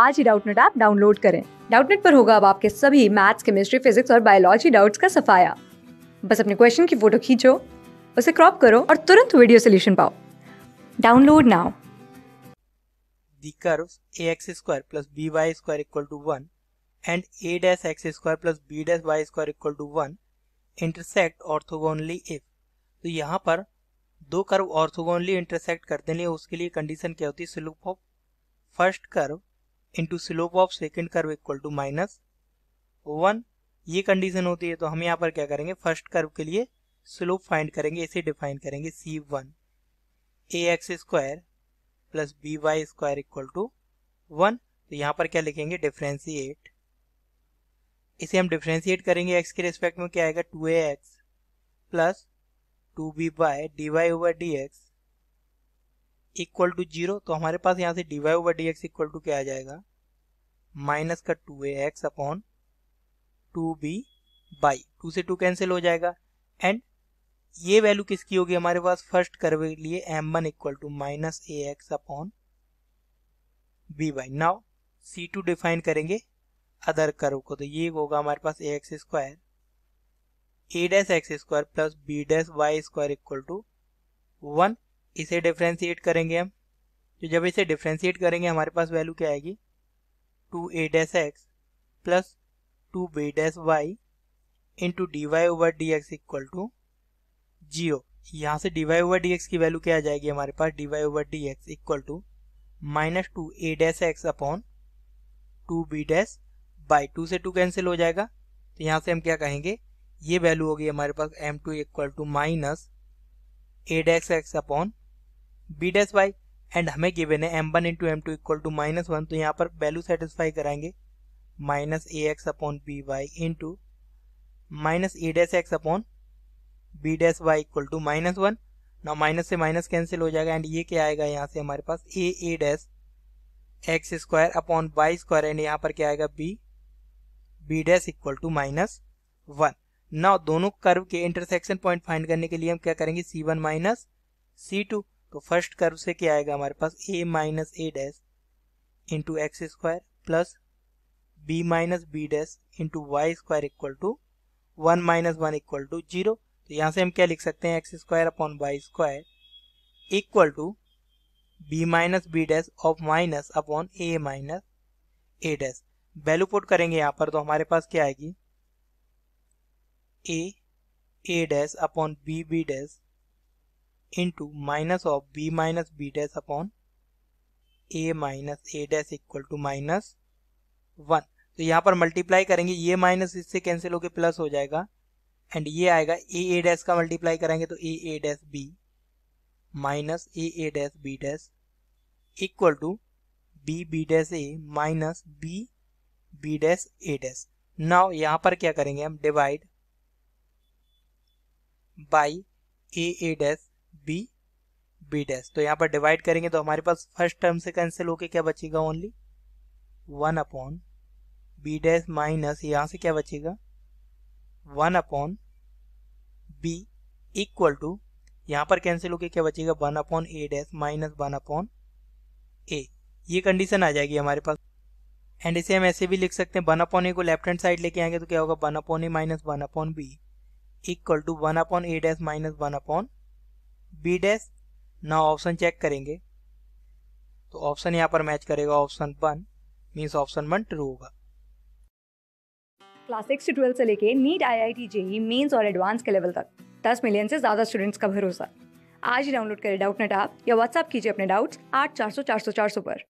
आज ही Doubtnut app download करें डाउटनेट पर होगा अब आपके सभी मैथ्स केमिस्ट्री फिजिक्स और बायोलॉजी डाउट्स का सफाया बस अपने क्वेश्चन की फोटो खींचो उसे क्रॉप करो और तुरंत वीडियो सोल्यूशन पाओ download now A X square plus B Y square equal to one and A dash X square plus B dash Y square equal to one intersect orthogonally if तो यहाँ पर दो curve orthogonally intersect करते हैं उसके लिए condition क्या होती है slope of first curve into slope of second curve equal to minus one ये कंडीशन होती है तो हम यहाँ पर क्या करेंगे फर्स्ट कर्व के लिए स्लोप फाइंड करेंगे इसे डिफाइन करेंगे सी one A X square plus B Y square equal to one तो यहाँ पर क्या लिखेंगे डिफ्रेंसीट इसे हम डिफ्रेंसीट करेंगे एक्स के रिस्पेक्ट में क्या आएगा two A X plus two B Y D Y over D X equal to zero तो हमारे पास यहाँ से D Y over D X equal to क्या आ जाएगा माइनस का two A x upon two B Y two से टू कैंसिल हो जाएगा एंड ये वैल्यू किसकी होगी हमारे पास फर्स्ट कर्व के लिए M one equal to minus A x upon B Y now C two define करेंगे अदर कर्व को तो ये होगा हमारे पास A X square A dash X square plus B dash Y square equal to one इसे differentiate करेंगे हम तो जब इसे डिफ्रेंशिएट करेंगे हमारे पास वैल्यू क्या आएगी two A dash X plus two B dash Y into D Y over D X equal to zero यहाँ से D Y over D X की वैल्यू क्या आ जाएगी हमारे पास D Y over D X equal to minus two A dash x upon two B dash Y two से two cancel हो जाएगा तो यहाँ से हम क्या कहेंगे ये वैल्यू होगी हमारे पास m two equal to minus a dash x upon b dash y and हमें गिवन है m one into m two equal to minus one तो यहाँ पर वैल्यू सेटिस्फाई कराएंगे minus A x upon b y into minus a dash x upon b dash y equal to minus one ना minus से minus cancel हो जाएगा and ये क्या आएगा यहाँ से हमारे पास ए a dash x square upon y square and यहाँ पर क्या आएगा b b dash equal to minus one ना दोनों कर्व के इंटरसेक्शन पॉइंट फाइंड करने के लिए हम क्या करेंगे सी वन माइनस सी टू तो फर्स्ट कर्व से क्या आएगा हमारे पास a minus a dash into x square plus b minus b dash into y square equal to one minus one equal to zero तो यहाँ से हम क्या लिख सकते हैं x square upon y square equal to b minus b dash of minus upon a minus a dash value put करेंगे यहाँ पर तो हमारे पास क्या आएगी a a dash upon b b dash into minus of b minus b dash upon a minus a dash equal to minus one तो यहाँ पर मल्टीप्लाई करेंगे ये माइनस इससे कैंसिल होके प्लस हो जाएगा एंड ये आएगा ए ए डैश का मल्टीप्लाई करेंगे तो a a dash b minus a a dash b dash equal to b b dash a minus b b dash a dash now यहाँ पर क्या करेंगे हम divide by a a dash b b dash तो यहाँ पर divide करेंगे तो हमारे पास फर्स्ट टर्म से कैंसिल होके क्या बचेगा only one upon b dash minus यहाँ से क्या बचेगा one upon b equal to यहाँ पर कैंसिल होके क्या बचेगा one upon a dash minus one upon a ये कंडीशन आ जाएगी हमारे पास एंड इसे हम ऐसे भी लिख सकते हैं वन अपॉन ए को लेफ्ट हैंड साइड लेके आएंगे तो क्या होगा one upon a minus one upon b equal to one upon a dash minus one upon b dash ना ऑप्शन चेक करेंगे तो ऑप्शन यहाँ पर मैच करेगा option one means option one true होगा क्लास सिक्स से ट्वेल्व से लेके NEET I I T JEE Mains और एडवांस के लेवल तक दस मिलियन से ज़्यादा स्टूडेंट्स का भरोसा आज ही डाउनलोड करें डाउट नेट आप या व्हाट्सअप कीजिए अपने डाउट्स आठ चार सौ चार सौ चार सौ पर